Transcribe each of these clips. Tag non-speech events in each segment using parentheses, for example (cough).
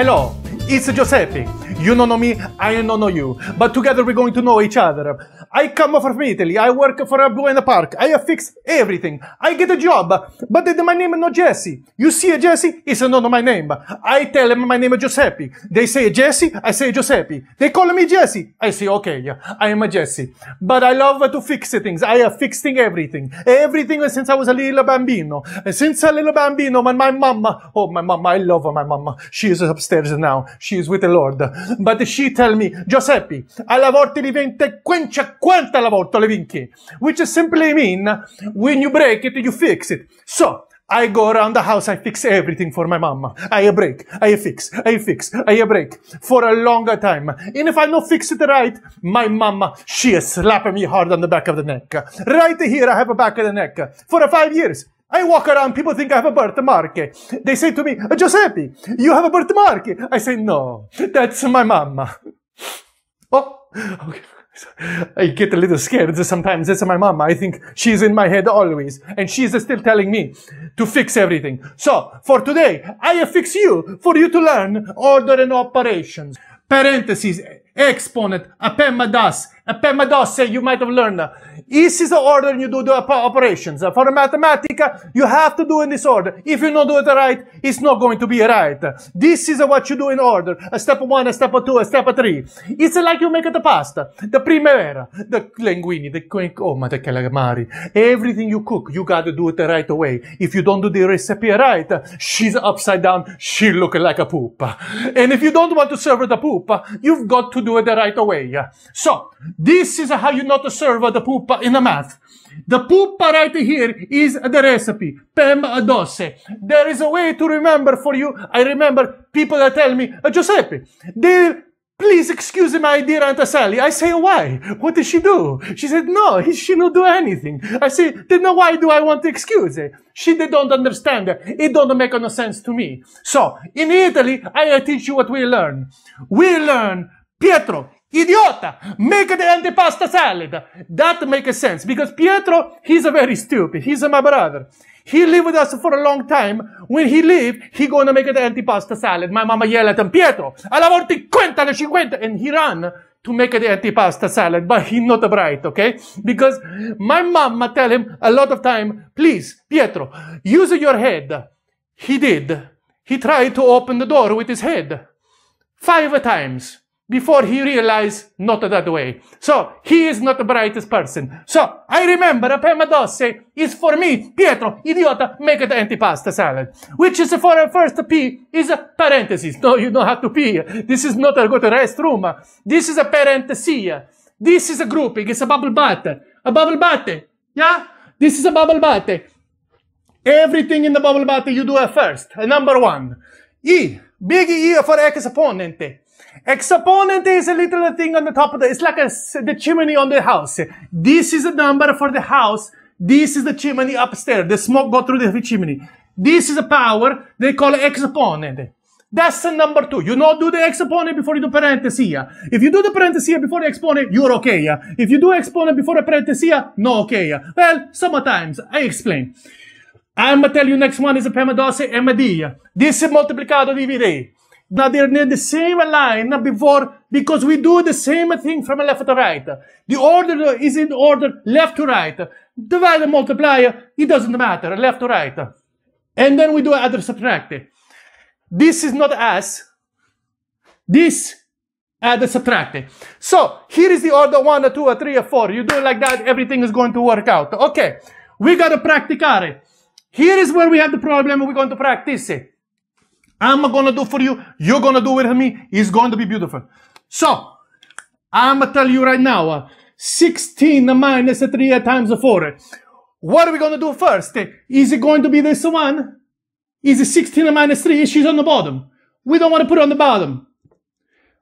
Hello, it's Giuseppe. You don't know me, I don't know you. But together we're going to know each other. I come from Italy, I work for a Buena Park, I fix everything. I get a job, but my name is not Jesse. You see a Jesse, it's not my name. I tell them my name is Giuseppe. They say Jesse, I say Giuseppe. They call me Jesse. I say, okay, yeah, I am a Jesse. But I love to fix things. I have fixing everything. Everything since I was a little bambino. Since a little bambino, my, my mama, oh, my mama, I love my mama. She is upstairs now. She is with the Lord. But she tell me, Giuseppe, alla volta diventa 50 alla volta le vinchi, Which simply mean, when you break it, you fix it. So, I go around the house, I fix everything for my mama. I break, I fix, I fix, I break for a longer time. And if I don't fix it right, my mama, she is slapping me hard on the back of the neck. Right here, I have a back of the neck for five years. I walk around, people think I have a birthmark. They say to me, Giuseppe, you have a birthmark. I say, no, that's my mama. oh, okay. I get a little scared sometimes. That's my mama. I think she's in my head always. And she's still telling me to fix everything. So, for today, I fix you for you to learn order and operations. Parentheses, exponent, append das, PEMADOS, you might have learned. This is the order you do the op operations. For Mathematica, you have to do in this order. If you don't do it right, it's not going to be right. This is what you do in order. A step one, a step two, a step three. It's like you make the pasta, the primavera, the linguini, the quincoma, oh, the calamari. Everything you cook, you gotta do it right away. If you don't do the recipe right, she's upside down, she look like a poop. And if you don't want to serve the poop, you've got to do it the right away. So, this is how you not to serve the pupa in the math. The pupa right here is the recipe. Pem dose. There is a way to remember for you. I remember people that tell me, uh, Giuseppe, they Please excuse my dear Aunt Sally. I say, why? What did she do? She said, no, she did not do anything. I say, then why do I want to excuse her? She they don't understand. It don't make no sense to me. So, in Italy, I teach you what we learn. We learn Pietro, Idiota! Make the antipasta salad! That makes sense, because Pietro, he's a very stupid. He's my brother. He lived with us for a long time. When he leave, he gonna make the antipasta salad. My mama yell at him, Pietro, alla volta 50 alla 50! And he run to make the antipasta salad, but he not bright, okay? Because my mama tell him a lot of time, please, Pietro, use your head. He did. He tried to open the door with his head. Five times before he realized not that way. So he is not the brightest person. So I remember Apema Dosse is for me, Pietro, idiota, make it antipasta salad. Which is for a first P is a parenthesis. No, you don't have to pee. This is not a good restroom. This is a parenthesis. This is a grouping. It's a bubble butt. A bubble butt. Yeah? This is a bubble butt. Everything in the bubble butt you do at first. Number one. E. Big E for ex opponent." Exponent is a little thing on the top of the, it's like a, the chimney on the house. This is the number for the house. This is the chimney upstairs. The smoke go through the chimney. This is a power. They call it exponent. That's the number two. You not do the exponent before you do parenthesis. If you do the parenthesis before the exponent, you're okay. If you do exponent before the parenthesis, no okay. Well, sometimes I explain. I'm gonna tell you next one is a PEMDAS. MD. This is multiplicado dividei. Now they're near the same line before because we do the same thing from left to right. The order is in order left to right. Divide and multiply, it doesn't matter, left to right. And then we do other subtract. This is not us. This add and subtract. So here is the order one, two, three, four. You do it like that, everything is going to work out. Okay, we got to practicare. Here is where we have the problem we're going to practice it. I'm gonna do for you, you're gonna do with me, it's going to be beautiful. So, I'm gonna tell you right now, uh, 16 minus 3 times 4. What are we gonna do first? Is it going to be this one? Is it 16 minus 3? She's on the bottom. We don't wanna put on the bottom.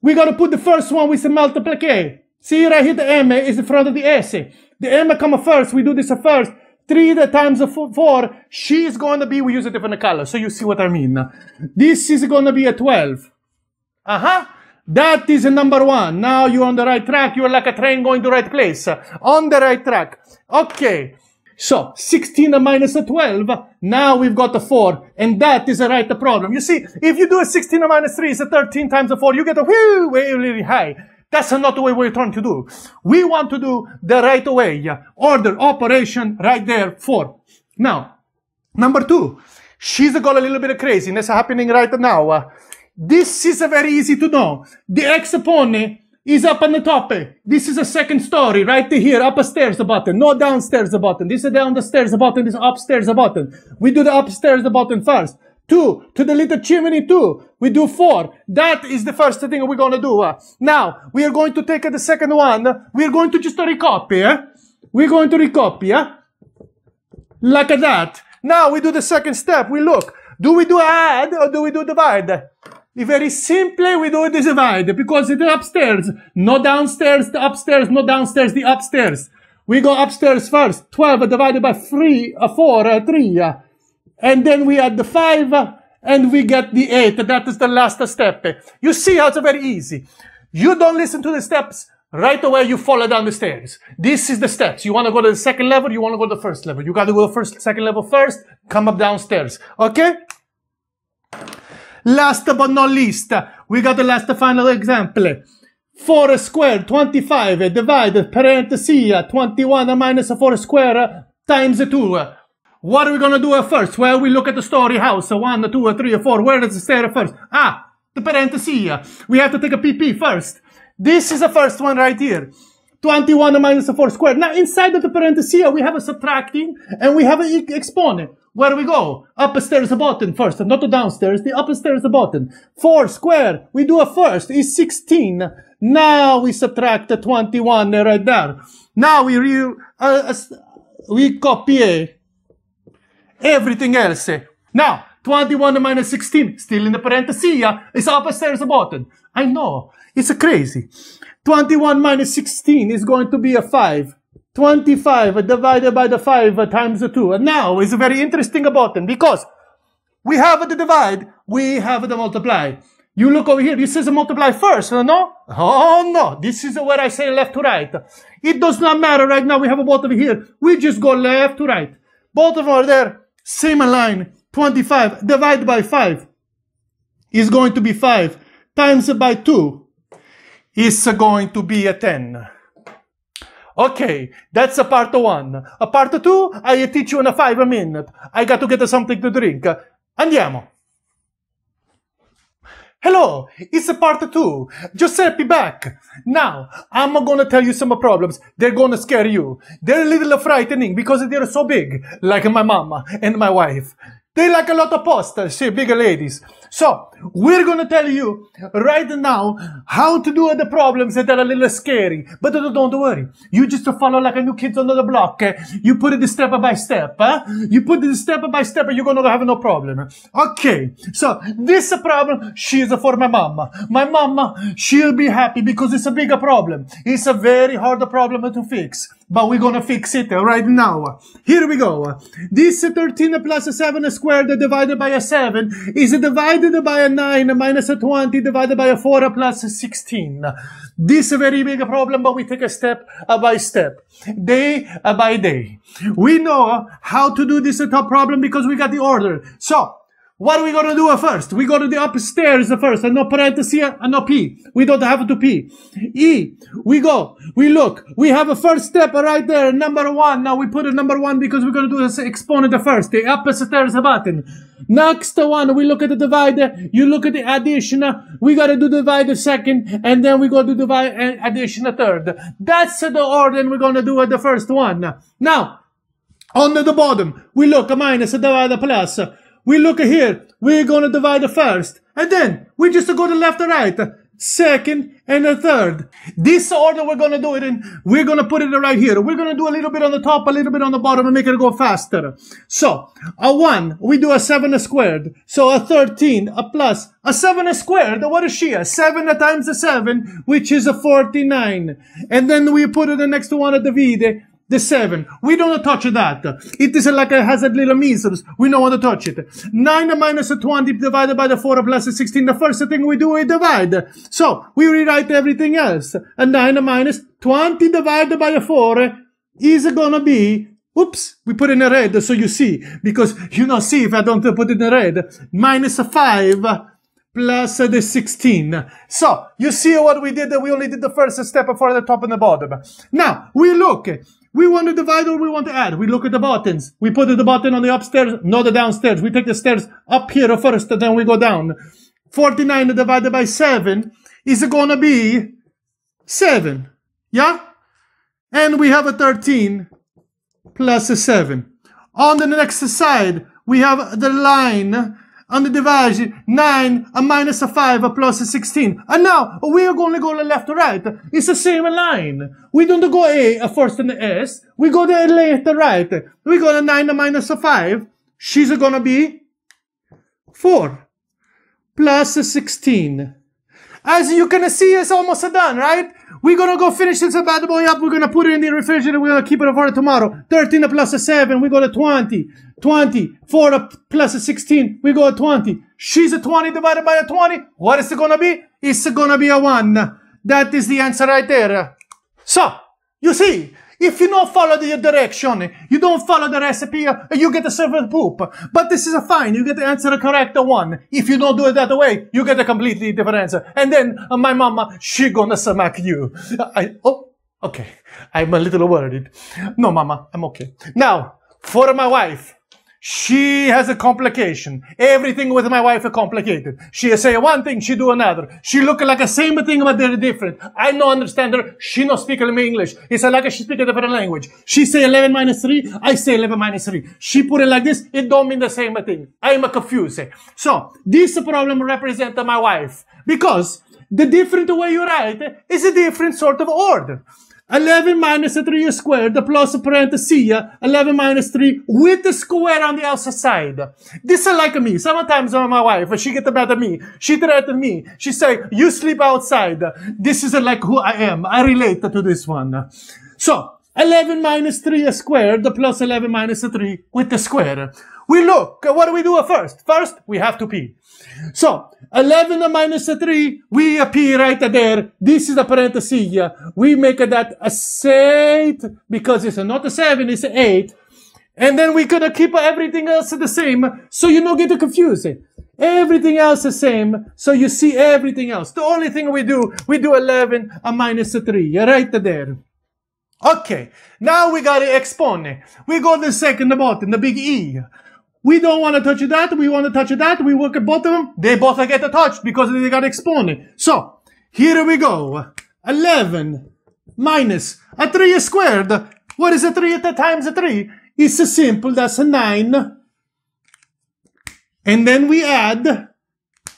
We gotta put the first one with the multiply. See right here the M is in front of the S. The M come first, we do this first three times of four, she's gonna be, we use a different color, so you see what I mean. This is gonna be a 12. Uh-huh. That is number one. Now you're on the right track. You're like a train going to the right place. On the right track. Okay. So 16 minus a 12. Now we've got a 4. And that is a right problem. You see, if you do a 16 minus 3, it's a 13 times a 4. You get a way way really high. That's not the way we're trying to do. We want to do the right way. Order, operation, right there, four. Now, number two, she's got a little bit of craziness happening right now. Uh, this is very easy to know. The expony pony is up on the top. This is a second story right here, upstairs button, no downstairs button. This is downstairs button, this is upstairs button. We do the upstairs button first two to the little chimney two we do four that is the first thing we're going to do uh, now we are going to take uh, the second one we are going to just recopy eh? we're going to recopy eh? like that now we do the second step we look do we do add or do we do divide very simply we do this divide because it's upstairs no downstairs the upstairs no downstairs the upstairs we go upstairs first 12 divided by 3 uh, 4 uh, 3 and then we add the 5, and we get the 8. That is the last step. You see how it's very easy. You don't listen to the steps. Right away, you follow down the stairs. This is the steps. You want to go to the second level, you want to go to the first level. You got to go to the first, second level first, come up downstairs. Okay? Last but not least, we got the last final example. 4 squared 25 divided parenthesis 21 minus 4 squared times 2. What are we gonna do first? Well, we look at the story house. One, two, three, four. Where does it start first? Ah, the parenthesis. We have to take a PP first. This is the first one right here. 21 minus 4 squared. Now, inside of the parenthesis, we have a subtracting and we have an exponent. Where we go? Upstairs, bottom first, not the downstairs, the upstairs, bottom. 4 squared, we do a first, is 16. Now we subtract the 21 right there. Now we, re uh, we copy everything else. Eh. Now, 21 minus 16, still in the parenthesis, is upstairs button. I know, it's crazy. 21 minus 16 is going to be a 5. 25 divided by the 5 times the 2. And now is very interesting button because we have the divide, we have the multiply. You look over here, this is a multiply first, no? Oh no, this is where I say left to right. It does not matter right now, we have a both over here. We just go left to right. Both of them are there. Same line, 25 divided by 5 is going to be 5 times by 2 is going to be a 10. Okay, that's a part one. A part two, I teach you in a five a minute. I got to get something to drink. Andiamo. Hello, it's a part two. Giuseppe back. Now, I'm gonna tell you some problems. They're gonna scare you. They're a little frightening because they're so big, like my mama and my wife. They like a lot of pasta. See, bigger ladies. So we're gonna tell you right now how to do the problems that are a little scary, but don't worry. You just follow like a new kid on the block. Eh? You put it step by step. Huh? Eh? You put it step by step, you're gonna have no problem. Okay. So this problem, she is for my mama. My mama, she'll be happy because it's a bigger problem. It's a very hard problem to fix but we're gonna fix it eh, right now. Here we go. This 13 plus 7 squared divided by a 7 is divided divided by a 9 minus a 20 divided by a 4 plus a 16. This very big problem, but we take a step uh, by step, day uh, by day. We know how to do this top problem because we got the order. So, what are we gonna do first? We go to the upstairs first, and no parenthesis, and no P. We don't have to P. E. we go, we look, we have a first step right there, number one. Now we put a number one because we're gonna do this exponent first, the upstairs button. Next one, we look at the divider, you look at the addition, we gotta do the second, and then we go to divide uh, addition third. That's the order we're gonna do the first one. Now, on the bottom, we look minus, divider plus we look here, we're going to divide the first, and then we just go to left and right, second and a third. This order we're going to do it in, we're going to put it right here. We're going to do a little bit on the top, a little bit on the bottom and make it go faster. So a one, we do a seven squared. So a 13, a plus, a seven squared. What is she? A seven times a seven, which is a 49. And then we put the next one at the vide the seven, we don't touch that. It is like it has a little measles. We don't want to touch it. Nine minus 20 divided by the four plus 16. The first thing we do, we divide. So we rewrite everything else. And nine minus 20 divided by the four is gonna be Oops, we put in a red, so you see, because you don't see if I don't put in a red, minus 5 plus the 16. So, you see what we did, we only did the first step for the top and the bottom. Now, we look we want to divide or we want to add. We look at the buttons. We put the button on the upstairs, not the downstairs. We take the stairs up here first, then we go down. 49 divided by 7 is gonna be 7. Yeah? And we have a 13 plus a 7. On the next side, we have the line on the division, 9, a minus a 5, a plus a 16. And now, we are going to go left to right. It's the same line. We don't go A, a first and a S. We go the left to right. We go a 9, a minus a 5. She's going to be 4 plus a 16 as you can see, it's almost done, right? We're gonna go finish this bad boy up. We're gonna put it in the refrigerator. We're gonna keep it for tomorrow. 13 plus a 7, we go to 20. 20, 4 plus a 16, we go to 20. She's a 20 divided by a 20. What is it gonna be? It's gonna be a 1. That is the answer right there. So, you see, if you don't follow the direction, you don't follow the recipe, you get a servant poop. But this is a fine. You get the answer correct one. If you don't do it that way, you get a completely different answer. And then uh, my mama, she gonna smack you. I, oh, okay. I'm a little worried. No, mama, I'm okay. Now, for my wife. She has a complication. Everything with my wife is complicated. She say one thing, she do another. She look like the same thing, but they're different. I no understand her. She no speak me English. It's like she speak a different language. She say 11 minus 3, I say 11 minus 3. She put it like this, it don't mean the same thing. I'm confused. So, this problem represent my wife because the different way you write is a different sort of order. 11 minus 3 squared plus parenthesis 11 minus 3 with the square on the outside side. This is like me. Sometimes my wife, she get mad at me. She threaten me. She say, you sleep outside. This is like who I am. I relate to this one. So, 11 minus 3 squared plus 11 minus 3 with the square we look, what do we do first? First, we have to pee. So, 11 minus 3, we appear right there. This is a parenthesis. We make that a 8, because it's not a 7, it's 8. And then we're gonna keep everything else the same, so you don't get confused. Everything else the same, so you see everything else. The only thing we do, we do 11 a 3, right there. Okay, now we gotta expone. We go the second bottom, the big E. We don't want to touch that. We want to touch that. We work at both of them. They both get touched because they got exponent. So here we go. 11 minus a 3 squared. What is a 3 times a 3? It's a simple. That's a 9. And then we add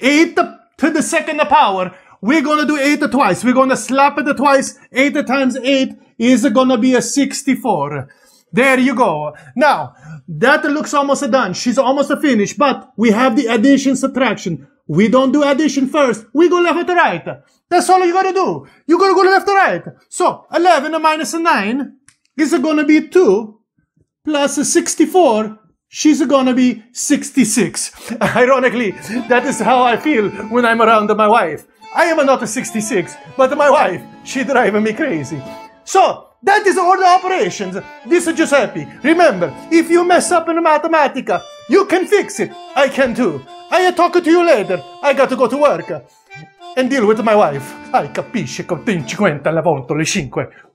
8 to the second power. We're going to do 8 twice. We're going to slap it twice. 8 times 8 is going to be a 64. There you go. Now, that looks almost done. She's almost finished, but we have the addition subtraction. We don't do addition first. We go left to right. That's all you gotta do. You gotta go left to right. So 11 minus 9 is gonna be 2 plus 64 she's gonna be 66. (laughs) Ironically, that is how I feel when I'm around my wife. I am not 66, but my wife, she driving me crazy. So, that is all the operations. This is Giuseppe, remember, if you mess up in Mathematica, you can fix it. I can too. I talk to you later. I got to go to work. And deal with my wife. I capisce con 50 alla volta le 5.